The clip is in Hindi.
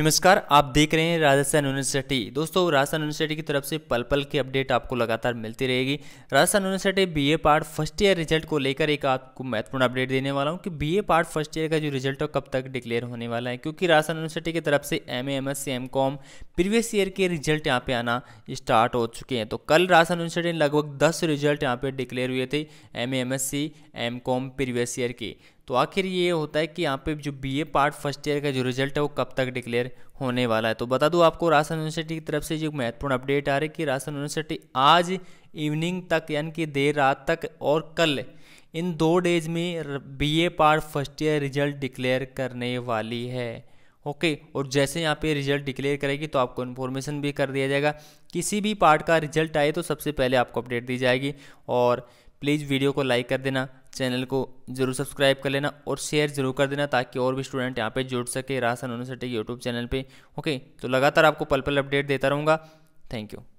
नमस्कार आप देख रहे हैं राजस्थान यूनिवर्सिटी दोस्तों राजस्थान यूनिवर्सिटी की तरफ से पल पल की अपडेट आपको लगातार मिलती रहेगी Rajasthan university BA part first year result को लेकर एक आपको महत्वपूर्ण अपडेट देने वाला हूं कि बीए पार्ट फर्स्ट ईयर का जो रिजल्ट है कब तक डिक्लेयर होने वाला है क्योंकि राजस्थान यूनिवर्सिटी की तरफ से M M S C M com previous year के रिजल्ट यहाँ पे आना स्टार्ट हो चुके हैं तो कल राजस्थान यूनिवर्सिटी ने लगभग दस रिजल्ट यहाँ पे डिक्लेयर हुए थे M M S C M com previous year के तो आखिर ये होता है कि यहाँ पे जो बीए पार्ट फर्स्ट ईयर का जो रिजल्ट है वो कब तक डिक्लेयर होने वाला है तो बता दूँ आपको राजस्थान यूनिवर्सिटी की तरफ से जो महत्वपूर्ण अपडेट आ रही है कि राजस्थान यूनिवर्सिटी आज इवनिंग तक यानी कि देर रात तक और कल इन दो डेज में B part first year result declare करने वाली है ओके और जैसे यहाँ पे रिजल्ट डिक्लेयर करेगी तो आपको इन्फॉर्मेशन भी कर दिया जाएगा किसी भी पार्ट का रिजल्ट आए तो सबसे पहले आपको अपडेट दी जाएगी और प्लीज़ वीडियो को लाइक कर देना चैनल को जरूर सब्सक्राइब कर लेना और शेयर जरूर कर देना ताकि और भी स्टूडेंट यहाँ पे जुड़ सके राशन यूनिवर्सिटी यूट्यूब चैनल पे ओके तो लगातार आपको पल पल अपडेट देता रहूँगा थैंक यू